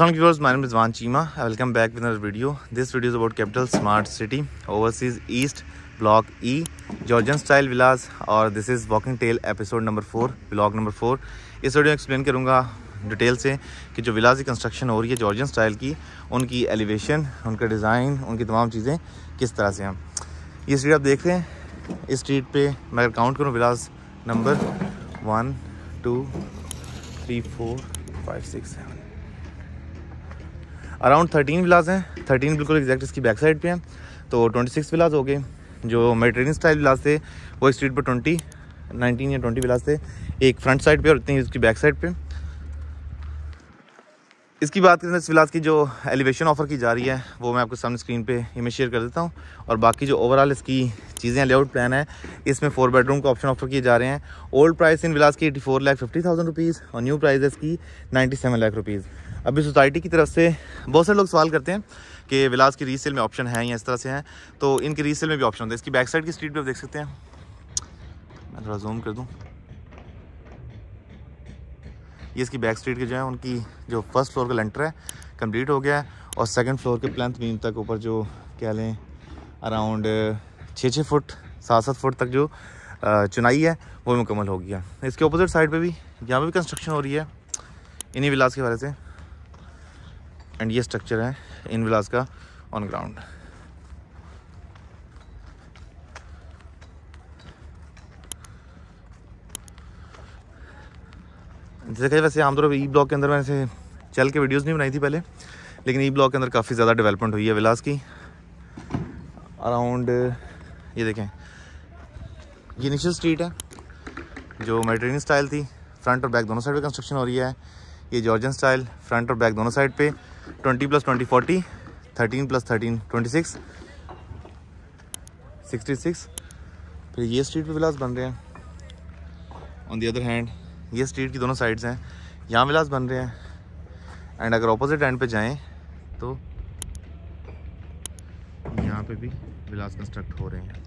असल मैन Rizwan Cheema welcome back with video this video about capital smart city overseas east block E Georgian style villas और this is walking tail episode number four block number four इस video में explain करूँगा detail से कि जो विलास की कंस्ट्रक्शन हो रही है जॉर्जन स्टाइल की उनकी एलिवेशन उनका डिज़ाइन उनकी तमाम चीज़ें किस तरह से हैं ये स्ट्रीट आप देख रहे हैं इस स्ट्रीट पर मैं अगर काउंट करूँ villas number one two three four five six seven around thirteen villas हैं थर्टीन बिल्कुल एग्जैक्ट इसकी बैक साइड पे हैं तो ट्वेंटी सिक्स विलाज हो गए जो मेट्रेन स्टाइल विलाज थे वो स्ट्रीट पर ट्वेंटी नाइनटीन या ट्वेंटी विलाज थे एक फ्रंट साइड पे और इतनी उसकी बैक साइड पे इसकी बात करें इस फिलहाल की जो एलिवेशन ऑफर की जा रही है वो मैं आपको सामने स्क्रीन पे ये मैं शेयर कर देता हूँ और बाकी जो ओवरऑल इसकी चीज़ें लेआउट प्लान है इसमें फोर बेडरूम का ऑप्शन ऑफर किए जा रहे हैं ओल्ड प्राइस इन विलास की eighty four lakh fifty thousand rupees और न्यू प्राइस इसकी नाइन्टी सेवन लाख रुपीज़ अभी सोसाइटी की तरफ से बहुत सारे लोग सवाल करते हैं कि विलास की रीसेल में ऑप्शन है या इस तरह से हैं तो इनके रीसेल में भी ऑप्शन होता है इसकी बैक साइड की स्ट्रीट पर आप देख सकते हैं मैं थोड़ा जूम कर दूँ ये इसकी बैक स्ट्रीट के जो है उनकी जो फर्स्ट फ्लोर का लेंटर है कंप्लीट हो गया है और सेकंड फ्लोर के प्लेंथ बीम तक ऊपर जो कह लें अराउंड छः छः फुट सात सात फुट तक जो चुनाई है वो मुकम्मल हो गया इसके अपोजिट साइड पर भी यहाँ पर भी कंस्ट्रक्शन हो रही है इन्हीं विलास के वाले से एंड ये स्ट्रक्चर है इन विलास का ऑन ग्राउंड जैसे कहीं वैसे आमतौर पर ई e ब्लॉक के अंदर मैंने चल के वीडियोज नहीं बनाई थी पहले लेकिन ई e ब्लॉक के अंदर काफ़ी ज़्यादा डेवलपमेंट हुई है विलास की अराउंड ये देखें ये निशल स्ट्रीट है जो मेडिटेरियन स्टाइल थी फ्रंट और बैक दोनों साइड पे कंस्ट्रक्शन हो रही है ये जॉर्जन स्टाइल फ्रंट और बैक दोनों साइड पे 20 प्लस 20 40 13 प्लस 13 26 66 फिर ये स्ट्रीट पे विलास बन रहे हैं ऑन दी अदर हैंड ये स्ट्रीट की दोनों साइड्स हैं यहाँ विलास बन रहे हैं एंड अगर अपोजिट एंड पे जाएं तो यहाँ पे भी विलास कंस्ट्रक्ट हो रहे हैं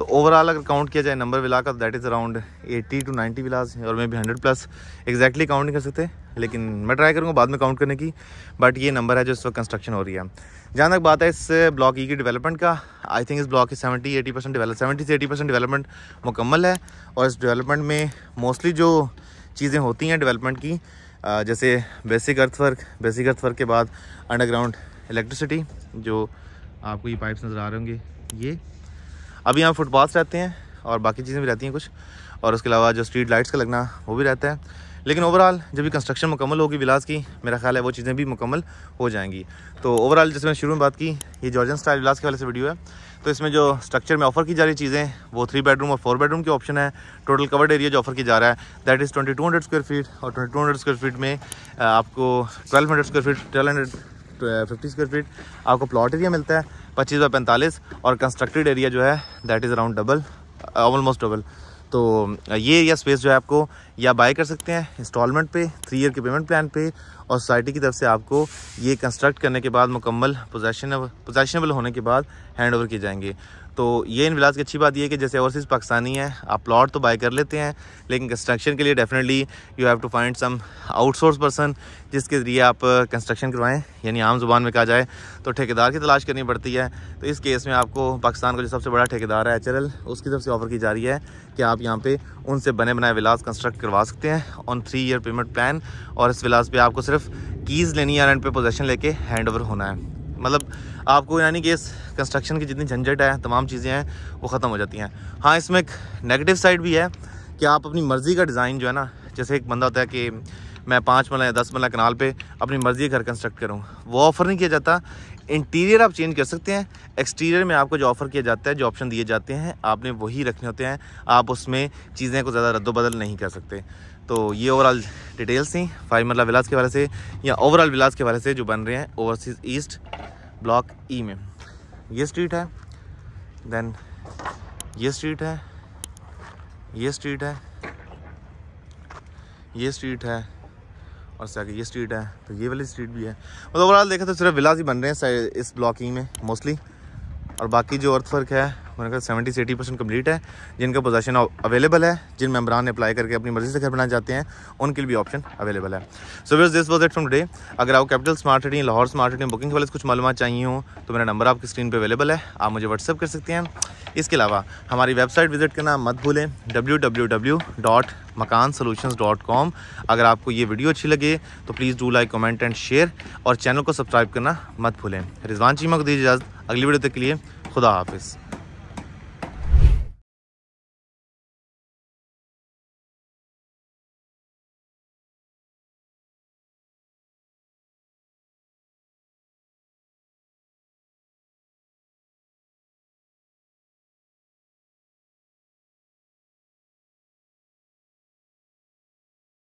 तो ओवरऑल अगर काउंट किया जाए नंबर विला का that is around 80 to 90 villas और मे भी हंड्रेड प्लस एग्जैक्टली काउंट नहीं कर सकते लेकिन मैं ट्राई करूँगा बाद में काउंट करने की बट ये नंबर है जो इस वक्त कंस्ट्रक्शन हो रही है जहाँ तक बात है इस ब्लॉक ई e की डेवलपमेंट का आई थिंक इस ब्लॉक की seventy eighty percent develop seventy से एटी परसेंट डेवलपमेंट मुकम्मल है और इस डेवलपमेंट में मोस्टली जो चीज़ें होती हैं डेवलपमेंट की जैसे बेसिक अर्थवर्क बेसिक अर्थवर्क के बाद अंडरग्राउंड इलेक्ट्रिसिटी जो आपको ये पाइप्स नज़र आ रहे होंगे ये अभी यहाँ फुटपाथ रहते हैं और बाकी चीज़ें भी रहती हैं कुछ और उसके अलावा जो स्ट्रीट लाइट्स का लगना वो भी रहता है लेकिन ओवरऑल जब भी कंस्ट्रक्शन मुकम्मल होगी विलास की मेरा ख्याल है वो चीज़ें भी मुकम्मल हो जाएंगी तो ओवरऑल जैसे मैंने शुरू में बात की ये जॉर्जन स्टाइल विलास के वाले से वीडियो है तो इसमें जो स्ट्रक्चर में ऑफर की जा रही चीज़ें वो थ्री बेडरूम और फोर बेडरूम के ऑप्शन है टोटल कवर्ड एरिया जो ऑफर किया जा रहा है that is twenty two hundred square feet और twenty two hundred square feet में आपको twelve hundred square feet twelve hundred fifty square feet आपको प्लॉट एरिया मिलता है पच्चीस बाई पैंतालीस और कंस्ट्रक्टेड एरिया जो है that is around double almost double तो uh, ये एरिया स्पेस जो है आपको या बाय कर सकते हैं इंस्टॉलमेंट पे थ्री ईयर के पेमेंट प्लान पे और सोसाइटी की तरफ से आपको ये कंस्ट्रक्ट करने के बाद मुकम्मल पोजेशनब पोजेशनेबल होने के बाद हैंड ओवर किए जाएंगे तो ये इन विलास की अच्छी बात यह है कि जैसे ओवरसीज़ पाकिस्तानी है आप प्लॉट तो बाय कर लेते हैं लेकिन कंस्ट्रक्शन के लिए definitely you have to find some outsource person जिसके ज़रिए आप uh, कंस्ट्रक्शन करवाएं यानी आम जुबान में कहा जाए तो ठेकेदार की तलाश करनी पड़ती है तो इस केस में आपको पाकिस्तान का जो सबसे बड़ा ठेकेदार है एच उसकी तरफ से ऑफ़र की जा रही है कि आप यहाँ पर उनसे बने बनाए विलास कंस्ट्रक्ट करवा सकते हैं on three year payment plan और इस विलास पर आपको सिर्फ कीज़ लेनी है रेंट पर पोजेशन लेके हैंड ओवर होना है मतलब आपको यानी कि इस कंस्ट्रक्शन की जितनी झंझट है तमाम चीज़ें हैं वो ख़त्म हो जाती हैं हाँ इसमें एक नेगेटिव साइड भी है कि आप अपनी मर्ज़ी का डिज़ाइन जो है ना जैसे एक बंदा होता है कि मैं पाँच मला या दस मला कनाल पे अपनी मर्ज़ी घर कंस्ट्रक्ट करूँ वो ऑफ़र नहीं किया जाता इंटीरियर आप चेंज कर सकते हैं एक्सटीरियर में आपको जो ऑफ़र किया जाता है जो ऑप्शन दिए जाते हैं आपने वही रखने होते हैं आप उसमें चीज़ें को ज़्यादा रद्दोबदल नहीं कर सकते तो ये ओवरऑल डिटेल्स थी फाइव मरला विलास के बारे से या ओवरऑल विलास के बारे से जो बन रहे हैं ओवरसीज़ ईस्ट ब्लॉक ई में ये स्ट्रीट है देन ये स्ट्रीट है ये स्ट्रीट है ये स्ट्रीट है और से आगे ये स्ट्रीट है तो ये वाली स्ट्रीट भी है मतलब ओवरऑल देखें तो सिर्फ विलाज ही बन रहे हैं इस ब्लॉक ई में मोस्टली और बाकी जो अर्थ है मैंने कहा सेवेंटी से एटी परसेंट कम्प्लीट है जिनका पोजेशन अवेलेबल है जिन मेम्बरान ने अप्लाई करके अपनी मर्जी से घर बनाना चाहते हैं उनके लिए भी ऑप्शन अवेलेबल है so ways this was at from day अगर आप capital smart city Lahore smart city booking वाले कुछ मालूम चाहिए हो तो मेरा नंबर आपकी स्क्रीन पर अवेलेबल है आप मुझे व्हाट्सअप कर सकते हैं इसके अलावा हमारी वेबसाइट विजिट करना मत भूलें कॉम अगर आपको ये वीडियो अच्छी लगे तो please do like comment and share और चैनल को सब्सक्राइब करना मत भूलें रिजवान चीमा को दीजिए इजाज़त अगली वीडियो तक के लिए खुदा हाफिज़